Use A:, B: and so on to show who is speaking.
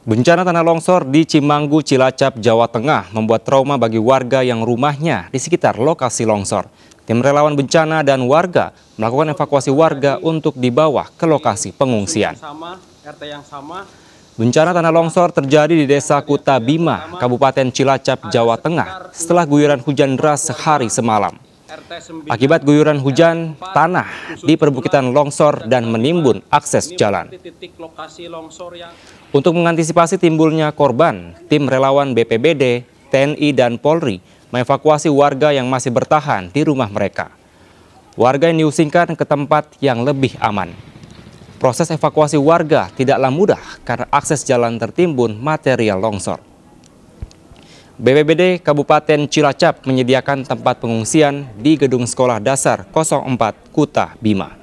A: Bencana tanah longsor di Cimanggu, Cilacap, Jawa Tengah membuat trauma bagi warga yang rumahnya di sekitar lokasi longsor. Tim relawan bencana dan warga melakukan evakuasi warga untuk dibawa ke lokasi pengungsian. Bencana tanah longsor terjadi di Desa Kuta Bima, Kabupaten Cilacap, Jawa Tengah setelah guyuran hujan deras sehari semalam. Akibat guyuran hujan, tanah di perbukitan longsor dan menimbun akses jalan. Untuk mengantisipasi timbulnya korban, tim relawan BPBD, TNI, dan Polri mengevakuasi warga yang masih bertahan di rumah mereka. Warga yang diusingkan ke tempat yang lebih aman. Proses evakuasi warga tidaklah mudah karena akses jalan tertimbun material longsor. BPBD Kabupaten Cilacap menyediakan tempat pengungsian di Gedung Sekolah Dasar 04 Kuta Bima.